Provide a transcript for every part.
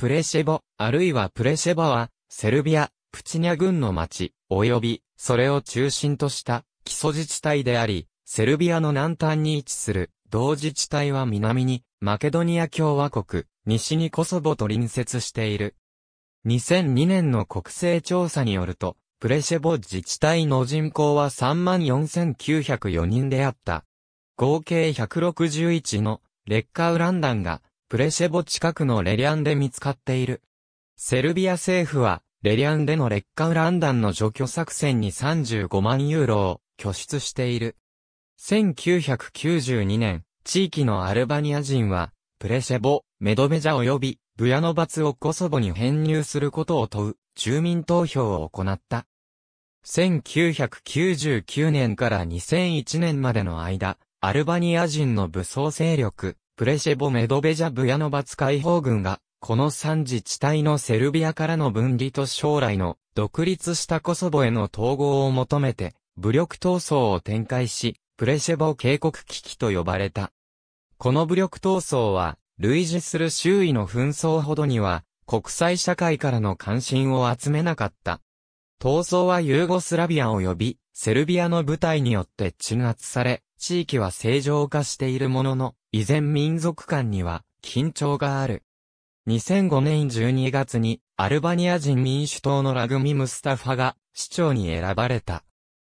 プレシェボ、あるいはプレシェバは、セルビア、プチニャ軍の町、及び、それを中心とした基礎自治体であり、セルビアの南端に位置する、同自治体は南に、マケドニア共和国、西にコソボと隣接している。2002年の国勢調査によると、プレシェボ自治体の人口は34,904人であった。合計161の劣化ウラン弾がプレシェボ近くのレリアンで見つかっている。セルビア政府は、レリアンでの劣化ウラン弾の除去作戦に35万ユーロを拠出している。1992年、地域のアルバニア人は、プレシェボ、メドベジャ及び、ブヤノバツをコソボに編入することを問う、住民投票を行った。1999年から2001年までの間、アルバニア人の武装勢力、プレシェボ・メドベジャ・ブヤノバツ解放軍が、この三自治体のセルビアからの分離と将来の独立したコソボへの統合を求めて、武力闘争を展開し、プレシェボ警告危機と呼ばれた。この武力闘争は、類似する周囲の紛争ほどには、国際社会からの関心を集めなかった。闘争はユーゴスラビア及び、セルビアの部隊によって鎮圧され、地域は正常化しているものの、依然民族間には緊張がある。2005年12月にアルバニア人民主党のラグミ・ムスタファが市長に選ばれた。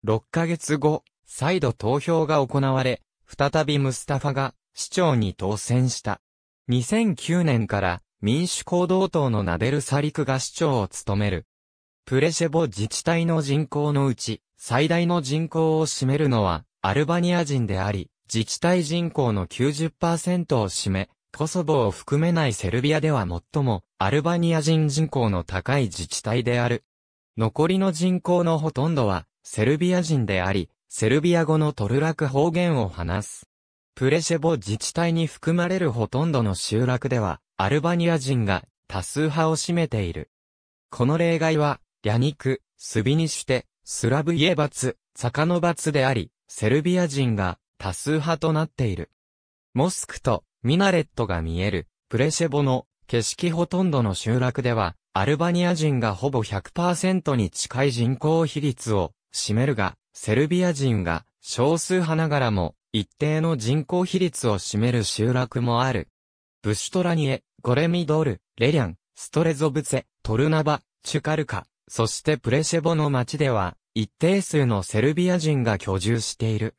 6ヶ月後、再度投票が行われ、再びムスタファが市長に当選した。2009年から民主行動党のナデル・サリクが市長を務める。プレシェボ自治体の人口のうち、最大の人口を占めるのはアルバニア人であり、自治体人口の90%を占め、コソボを含めないセルビアでは最もアルバニア人人口の高い自治体である。残りの人口のほとんどはセルビア人であり、セルビア語のトルラク方言を話す。プレシェボ自治体に含まれるほとんどの集落では、アルバニア人が多数派を占めている。この例外は、リャニク、スビニシュテ、スラブイエバツ、サカノバツであり、セルビア人が多数派となっている。モスクとミナレットが見えるプレシェボの景色ほとんどの集落では、アルバニア人がほぼ100%に近い人口比率を占めるが、セルビア人が少数派ながらも一定の人口比率を占める集落もある。ブシュトラニエ、ゴレミドル、レリャン、ストレゾブツェ、トルナバ、チュカルカ、そしてプレシェボの町では、一定数のセルビア人が居住している。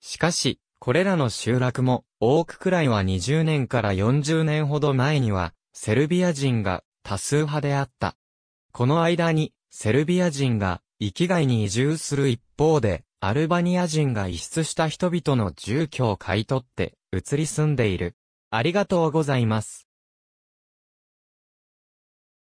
しかし、これらの集落も、多くくらいは20年から40年ほど前には、セルビア人が多数派であった。この間に、セルビア人が域外に移住する一方で、アルバニア人が移出した人々の住居を買い取って移り住んでいる。ありがとうございます。